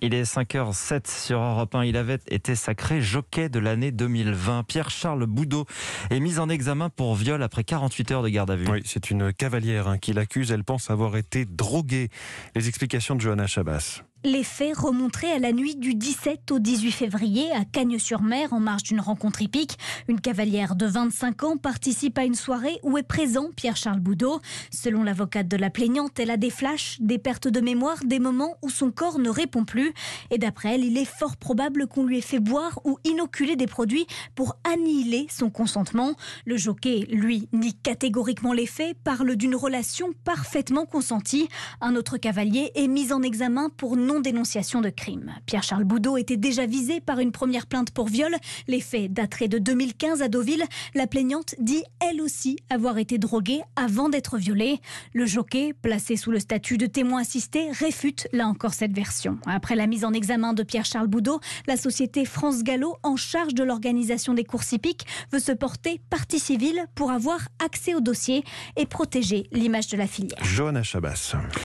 Il est 5h07 sur Europe 1. Il avait été sacré jockey de l'année 2020. Pierre-Charles Boudot est mis en examen pour viol après 48 heures de garde à vue. Oui, c'est une cavalière hein, qui l'accuse. Elle pense avoir été droguée. Les explications de Johanna Chabas les faits remontraient à la nuit du 17 au 18 février à Cagnes-sur-Mer en marge d'une rencontre hippique. Une cavalière de 25 ans participe à une soirée où est présent Pierre-Charles Boudot. Selon l'avocate de la plaignante, elle a des flashs, des pertes de mémoire, des moments où son corps ne répond plus. Et d'après elle, il est fort probable qu'on lui ait fait boire ou inoculer des produits pour annihiler son consentement. Le jockey, lui, nie catégoriquement les faits, parle d'une relation parfaitement consentie. Un autre cavalier est mis en examen pour non-dénonciation de crime. Pierre-Charles Boudot était déjà visé par une première plainte pour viol. Les faits dateraient de 2015 à Deauville. La plaignante dit elle aussi avoir été droguée avant d'être violée. Le jockey, placé sous le statut de témoin assisté, réfute là encore cette version. Après la mise en examen de Pierre-Charles Boudot, la société France Gallo, en charge de l'organisation des courses hippiques, veut se porter partie civile pour avoir accès au dossier et protéger l'image de la filière. Johanna Chabas.